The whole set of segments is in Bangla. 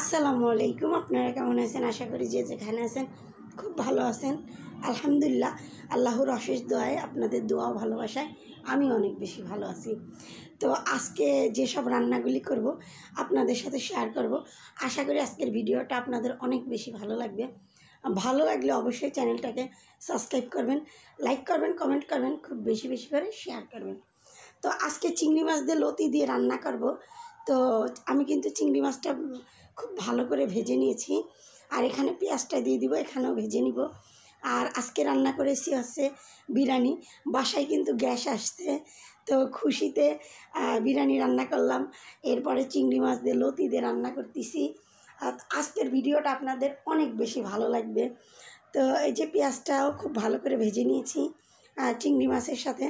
আসসালামু আলাইকুম আপনারা কেমন আছেন আশা করি যে যেখানে আছেন খুব ভালো আছেন আলহামদুলিল্লাহ আল্লাহর অশেষ দোয়ায় আপনাদের দোয়া ভালোবাসায় আমি অনেক বেশি ভালো আছি তো আজকে যেসব রান্নাগুলি করব আপনাদের সাথে শেয়ার করব আশা করি আজকের ভিডিওটা আপনাদের অনেক বেশি ভালো লাগবে ভালো লাগলে অবশ্যই চ্যানেলটাকে সাবস্ক্রাইব করবেন লাইক করবেন কমেন্ট করবেন খুব বেশি বেশি করে শেয়ার করবেন তো আজকে চিংড়ি মাছ দিয়ে লতি দিয়ে রান্না করব তো আমি কিন্তু চিংড়ি মাছটা খুব ভালো করে ভেজে নিয়েছি আর এখানে পেঁয়াজটা দিয়ে দিব এখানেও ভেজে নিব আর আজকে রান্না করেছি হচ্ছে বিরিয়ানি বাসায় কিন্তু গ্যাস আসছে তো খুশিতে বিরিয়ানি রান্না করলাম এরপরে চিংড়ি মাছ দিয়ে লতি দিয়ে রান্না করতেছি আজকের ভিডিওটা আপনাদের অনেক বেশি ভালো লাগবে তো এই যে পেঁয়াজটাও খুব ভালো করে ভেজে নিয়েছি চিংড়ি মাছের সাথে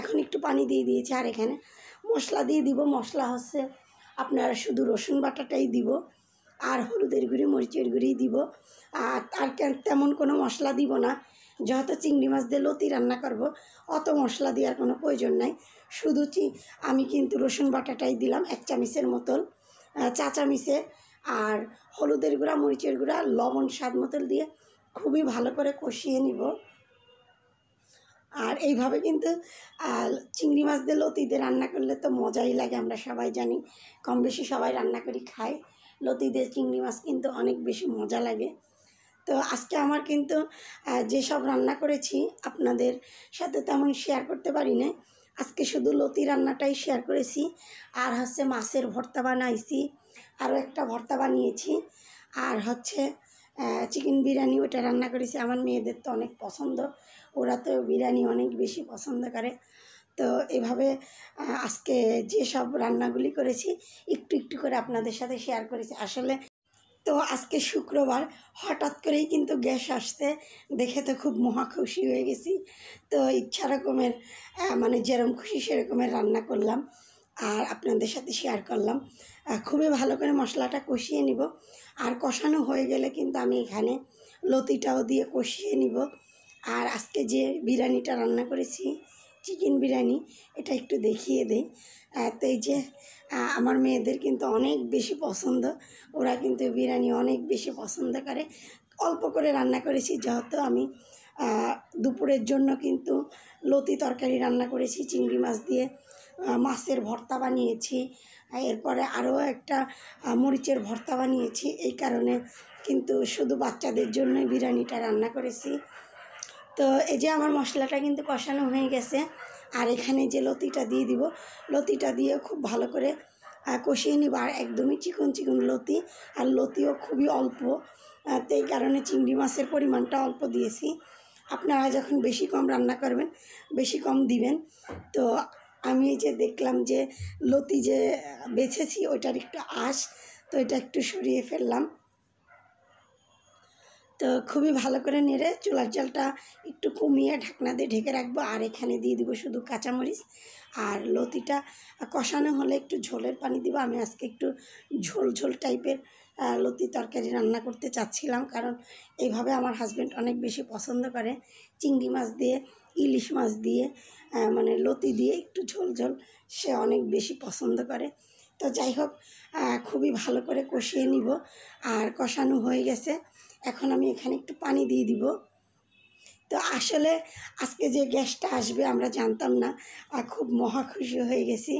এখন একটু পানি দিয়ে দিয়েছি আর এখানে মশলা দিয়ে দিব মশলা হচ্ছে আপনারা শুধু রসুন বাটাটাই দিব আর হলুদের গুঁড়ি মরিচের গুঁড়ি দিব আর আর তেমন কোনো মশলা দিব না যত চিংড়ি মাছ দিয়ে লতি রান্না করব অত মশলা দেওয়ার কোনো প্রয়োজন নাই শুধু চি আমি কিন্তু রসুন বাটাটাই দিলাম এক চামিচের মতন চা চামিচে আর হলুদের গুঁড়া মরিচের গুঁড়া লবণ স্বাদ মতন দিয়ে খুবই ভালো করে কষিয়ে নিব আর এইভাবে কিন্তু চিংড়ি মাছ দিয়ে লতি দিয়ে রান্না করলে তো মজাই লাগে আমরা সবাই জানি কম বেশি সবাই রান্না করি খাই লতিদের চিংড়ি মাছ কিন্তু অনেক বেশি মজা লাগে তো আজকে আমার কিন্তু যেসব রান্না করেছি আপনাদের সাথে তেমন শেয়ার করতে পারি না আজকে শুধু লতি রান্নাটাই শেয়ার করেছি আর হচ্ছে মাছের ভর্তা বানাইছি আরও একটা ভর্তা বানিয়েছি আর হচ্ছে চিকেন বিরিয়ানি ওটা রান্না করেছি আমার মেয়েদের তো অনেক পছন্দ ওরা তো বিরিয়ানি অনেক বেশি পছন্দ করে তো এভাবে আজকে যেসব রান্নাগুলি করেছি একটু একটু করে আপনাদের সাথে শেয়ার করেছি আসলে তো আজকে শুক্রবার হঠাৎ করেই কিন্তু গ্যাস আসতে দেখে তো খুব মহা খুশি হয়ে গেছি তো ইচ্ছা রকমের মানে যেরকম খুশি সেরকমের রান্না করলাম আর আপনাদের সাথে শেয়ার করলাম খুবই ভালো করে মশলাটা কষিয়ে নিব আর কষানো হয়ে গেলে কিন্তু আমি এখানে লতিটাও দিয়ে কষিয়ে নিব আর আজকে যে বিরিয়ানিটা রান্না করেছি চিকেন বিরিয়ানি এটা একটু দেখিয়ে দিই তো এই যে আমার মেয়েদের কিন্তু অনেক বেশি পছন্দ ওরা কিন্তু বিরিয়ানি অনেক বেশি পছন্দ করে অল্প করে রান্না করেছি যেহেতু আমি দুপুরের জন্য কিন্তু লতি তরকারি রান্না করেছি চিংড়ি মাছ দিয়ে মাছের ভর্তা বানিয়েছি এরপরে আরও একটা মরিচের ভর্তা বানিয়েছি এই কারণে কিন্তু শুধু বাচ্চাদের জন্যই বিরিয়ানিটা রান্না করেছি তো এই যে আমার মশলাটা কিন্তু কষানো হয়ে গেছে আর এখানে যে লতিটা দিয়ে দিব লতিটা দিয়ে খুব ভালো করে কষিয়ে নিব আর একদমই চিকন চিকন লতি আর লতিও খুবই অল্প তো এই কারণে চিংড়ি মাছের পরিমাণটা অল্প দিয়েছি আপনারা যখন বেশি কম রান্না করবেন বেশি কম দিবেন তো আমি এই যে দেখলাম যে লতি যে বেছেছি ওইটার একটু আশ তো এটা একটু সরিয়ে ফেললাম তো খুবই ভালো করে নেড়ে চুলার জলটা একটু কমিয়ে ঢাকনা দিয়ে ঢেকে রাখবো আর এখানে দিয়ে দিব শুধু কাঁচামরিচ আর লতিটা কষানো হলে একটু ঝোলের পানি দিব আমি আজকে একটু ঝোল ঝোল টাইপের লতি তরকারি রান্না করতে চাচ্ছিলাম কারণ এইভাবে আমার হাজব্যান্ড অনেক বেশি পছন্দ করে চিংড়ি মাছ দিয়ে ইলিশ মাছ দিয়ে মানে লতি দিয়ে একটু ঝোল ঝোল সে অনেক বেশি পছন্দ করে তো যাই হোক খুবই ভালো করে কষিয়ে নিব আর কষানো হয়ে গেছে এখন আমি এখানে একটু পানি দিয়ে দিব তো আসলে আজকে যে গ্যাসটা আসবে আমরা জানতাম না আর খুব মহা খুশি হয়ে গেছি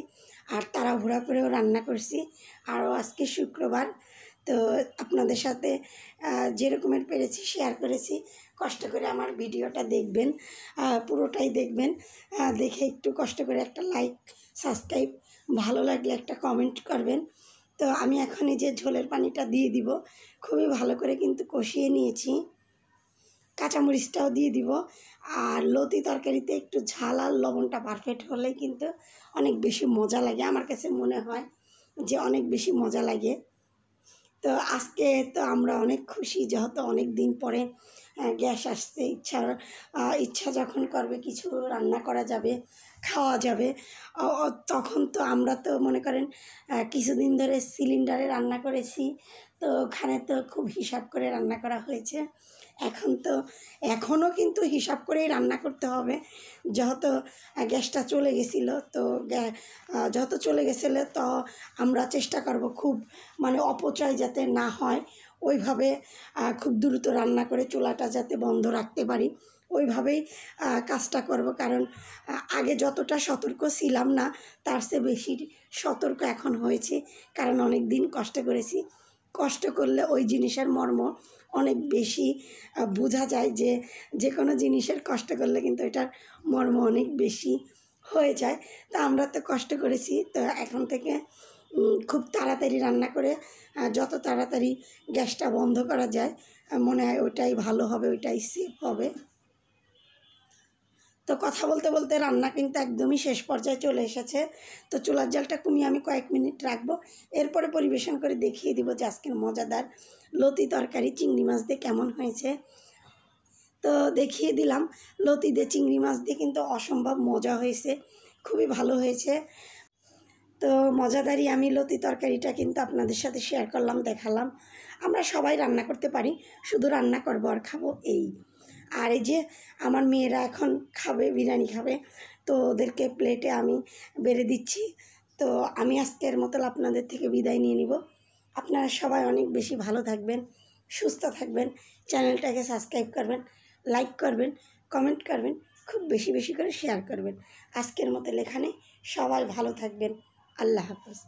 আর তাড়াহুড়া করেও রান্না করছি আরও আজকে শুক্রবার তো আপনাদের সাথে যেরকমের পেরেছি শেয়ার করেছি কষ্ট করে আমার ভিডিওটা দেখবেন পুরোটাই দেখবেন দেখে একটু কষ্ট করে একটা লাইক সাবস্ক্রাইব ভালো লাগলে একটা কমেন্ট করবেন তো আমি এখন যে ঝোলের পানিটা দিয়ে দিব খুবই ভালো করে কিন্তু কষিয়ে নিয়েছি কাঁচামরিচটাও দিয়ে দিব আর লতি তরকারিতে একটু ঝাল আর লবণটা পারফেক্ট হলে কিন্তু অনেক বেশি মজা লাগে আমার কাছে মনে হয় যে অনেক বেশি মজা লাগে তো আজকে তো আমরা অনেক খুশি যেহেতু অনেক দিন পরে গ্যাস আসতে ইচ্ছা ইচ্ছা যখন করবে কিছু রান্না করা যাবে খাওয়া যাবে তখন তো আমরা তো মনে করেন কিছুদিন ধরে সিলিন্ডারে রান্না করেছি তো ওখানে তো খুব হিসাব করে রান্না করা হয়েছে এখন তো এখনও কিন্তু হিসাব করেই রান্না করতে হবে যত গ্যাসটা চলে গেছিলো তো যত চলে গেছিলো তো আমরা চেষ্টা করব খুব মানে অপচয় যাতে না হয় ওইভাবে খুব দ্রুত রান্না করে চুলাটা যাতে বন্ধ রাখতে পারি ওইভাবেই কাজটা করব কারণ আগে যতটা সতর্ক ছিলাম না তার চেয়ে বেশি সতর্ক এখন হয়েছে কারণ অনেক দিন কষ্ট করেছি কষ্ট করলে ওই জিনিসের মর্ম অনেক বেশি বোঝা যায় যে যে কোনো জিনিসের কষ্ট করলে কিন্তু এটার মর্ম অনেক বেশি হয়ে যায় তা আমরা তো কষ্ট করেছি তো এখন থেকে খুব তাড়াতাড়ি রান্না করে যত তাড়াতাড়ি গ্যাসটা বন্ধ করা যায় মনে হয় ওইটাই ভালো হবে ওইটাই সেফ হবে তো কথা বলতে বলতে রান্না কিন্তু একদমই শেষ পর্যায়ে চলে এসেছে তো চুলার জলটা কমিয়ে আমি কয়েক মিনিট রাখবো এরপরে পরিবেশন করে দেখিয়ে দিব যে আজকের মজাদার লতি তরকারি চিংড়ি মাছ দিয়ে কেমন হয়েছে তো দেখিয়ে দিলাম লতি দিয়ে চিংড়ি মাছ দিয়ে কিন্তু অসম্ভব মজা হয়েছে খুবই ভালো হয়েছে তো মজাদারি আমি লতি তরকারিটা কিন্তু আপনাদের সাথে শেয়ার করলাম দেখালাম আমরা সবাই রান্না করতে পারি শুধু রান্না করবো আর খাবো এই আর এই যে আমার মেয়েরা এখন খাবে বিরিয়ানি খাবে তো ওদেরকে প্লেটে আমি বেড়ে দিচ্ছি তো আমি আজকের মতো আপনাদের থেকে বিদায় নিয়ে নিব আপনারা সবাই অনেক বেশি ভালো থাকবেন সুস্থ থাকবেন চ্যানেলটাকে সাবস্ক্রাইব করবেন লাইক করবেন কমেন্ট করবেন খুব বেশি বেশি করে শেয়ার করবেন আজকের মতো লেখানে সবাই ভালো থাকবেন আল্লাহ হাফেজ